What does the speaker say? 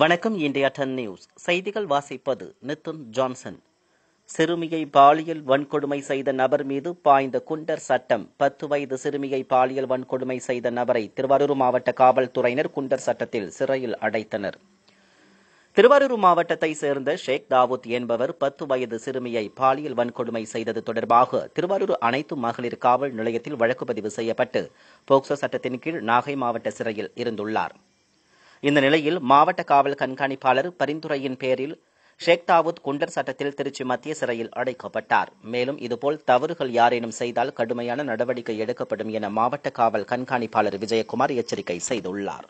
வணக்கம் India ten news செய்திகள் வாசிப்பது நித்தின் ஜான்சன் சிறுமியை பாலியல் வன்கொடுமை செய்த நபர் மீது பாய்ந்த குண்டர் சட்டம் பத்து வயது சிறுமியை பாலியல் வன்கொடுமை செய்த நபரை திருவாரூர் மாவட்ட காவல்துறையினர் குண்டர் சட்டத்தில் சிறையில் அடைத்தனர் திருவாரூர் மாவட்டத்தைச் சேர்ந்த ஷேக் தாவூத் என்பவர் பத்து வயது சிறுமியை பாலியல் வன்கொடுமை செய்தது தொடர்பாக திருவாரூர் அனைத்து மகளிர் காவல் நிலையத்தில் வழக்கு பதிவு செய்யப்பட்டு போக்சோ சட்டத்தின் கீழ் நாகை மாவட்ட சிறையில் இருந்துள்ளாா் இந்த நிலையில் மாவட்ட காவல் கண்காணிப்பாளர் பரிந்துரையின் பேரில் ஷேக் தாவூத் குண்டர் சட்டத்தில் திருச்சி மத்திய சிறையில் அடைக்கப்பட்டார் மேலும் இதுபோல் தவறுகள் யாரேனும் செய்தால் கடுமையான நடவடிக்கை எடுக்கப்படும் என மாவட்ட காவல் கண்காணிப்பாளர் விஜயகுமார் எச்சரிக்கை செய்துள்ளார்